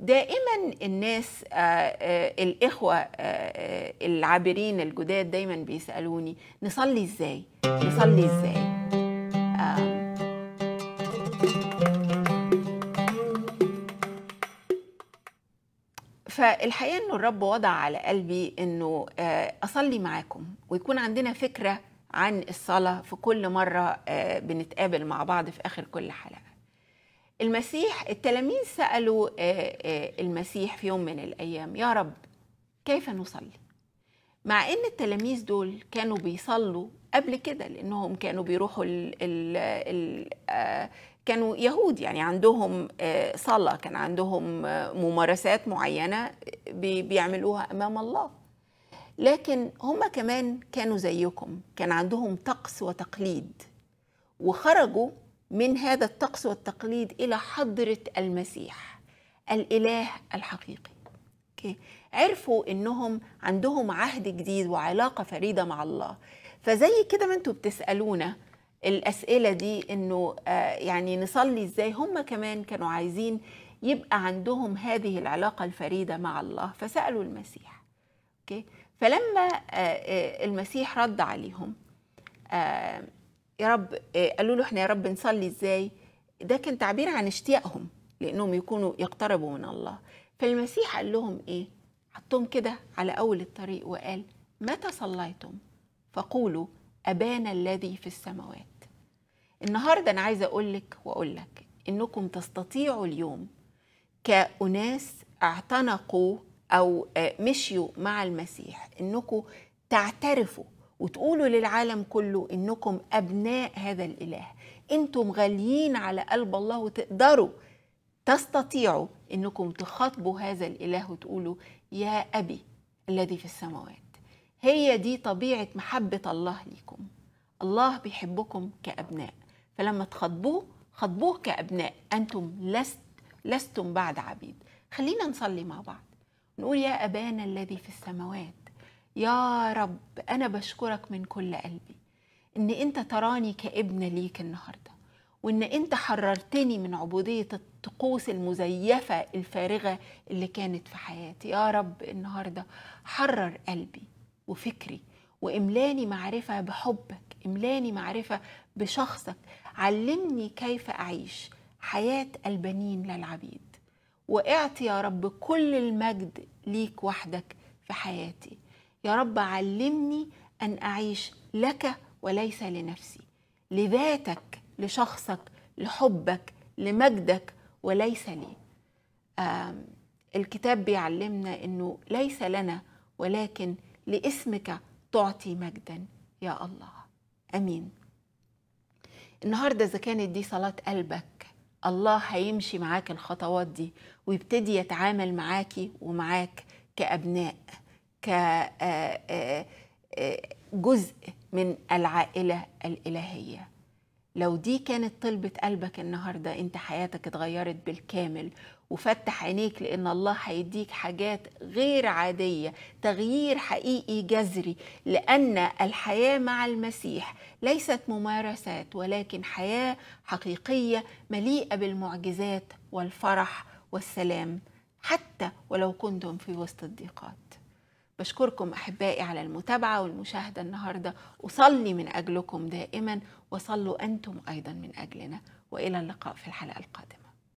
دائما الناس آه، آه، الإخوة آه، العابرين الجداد دايما بيسألوني نصلي إزاي نصلي إزاي فالحقيقة أنه الرب وضع على قلبي أنه أصلي معاكم ويكون عندنا فكرة عن الصلاة في كل مرة بنتقابل مع بعض في آخر كل حلقة المسيح التلاميذ سالوا آه، آه، المسيح في يوم من الايام يا رب كيف نصلي مع ان التلاميذ دول كانوا بيصلوا قبل كده لانهم كانوا بيروحوا الـ الـ الـ آه، كانوا يهود يعني عندهم صلاه كان عندهم ممارسات معينه بيعملوها امام الله لكن هم كمان كانوا زيكم كان عندهم طقس وتقليد وخرجوا من هذا الطقس والتقليد إلى حضرة المسيح الإله الحقيقي أوكي. عرفوا إنهم عندهم عهد جديد وعلاقة فريدة مع الله فزي كده ما انتوا بتسألونا الأسئلة دي إنه آه، يعني نصلي إزاي هم كمان كانوا عايزين يبقى عندهم هذه العلاقة الفريدة مع الله فسألوا المسيح أوكي. فلما آه، آه، المسيح رد عليهم يا رب آه، قالوا له احنا يا رب نصلي ازاي ده كان تعبير عن اشتياقهم لانهم يكونوا يقتربوا من الله فالمسيح قال لهم ايه حطهم كده على اول الطريق وقال متى صليتم فقولوا ابانا الذي في السماوات النهارده انا عايزه اقول لك واقول لك انكم تستطيعوا اليوم كاناس اعتنقوا او آه، مشيوا مع المسيح انكم تعترفوا وتقولوا للعالم كله انكم ابناء هذا الاله انتم غاليين على قلب الله وتقدروا تستطيعوا انكم تخاطبوا هذا الاله وتقولوا يا ابي الذي في السماوات هي دي طبيعه محبه الله ليكم الله بيحبكم كابناء فلما تخاطبوه خاطبوه كابناء انتم لست لستم بعد عبيد خلينا نصلي مع بعض نقول يا ابانا الذي في السماوات يا رب أنا بشكرك من كل قلبي إن أنت تراني كابنة ليك النهاردة وإن أنت حررتني من عبودية الطقوس المزيفة الفارغة اللي كانت في حياتي يا رب النهاردة حرر قلبي وفكري وإملاني معرفة بحبك إملاني معرفة بشخصك علمني كيف أعيش حياة البنين للعبيد واعطي يا رب كل المجد ليك وحدك في حياتي يا رب علمني أن أعيش لك وليس لنفسي لذاتك لشخصك لحبك لمجدك وليس لي الكتاب بيعلمنا أنه ليس لنا ولكن لاسمك تعطي مجدا يا الله امين النهارده اذا كانت دي صلاه قلبك الله هيمشي معاك الخطوات دي ويبتدي يتعامل معاكي ومعاك كابناء كجزء آه، آه، آه، من العائله الالهيه لو دي كانت طلبة قلبك النهاردة انت حياتك اتغيرت بالكامل وفتح عينيك لان الله هيديك حاجات غير عادية تغيير حقيقي جذري لان الحياة مع المسيح ليست ممارسات ولكن حياة حقيقية مليئة بالمعجزات والفرح والسلام حتى ولو كنتم في وسط الضيقات بشكركم أحبائي على المتابعة والمشاهدة النهاردة أصلي من أجلكم دائما وصلوا أنتم أيضا من أجلنا وإلى اللقاء في الحلقة القادمة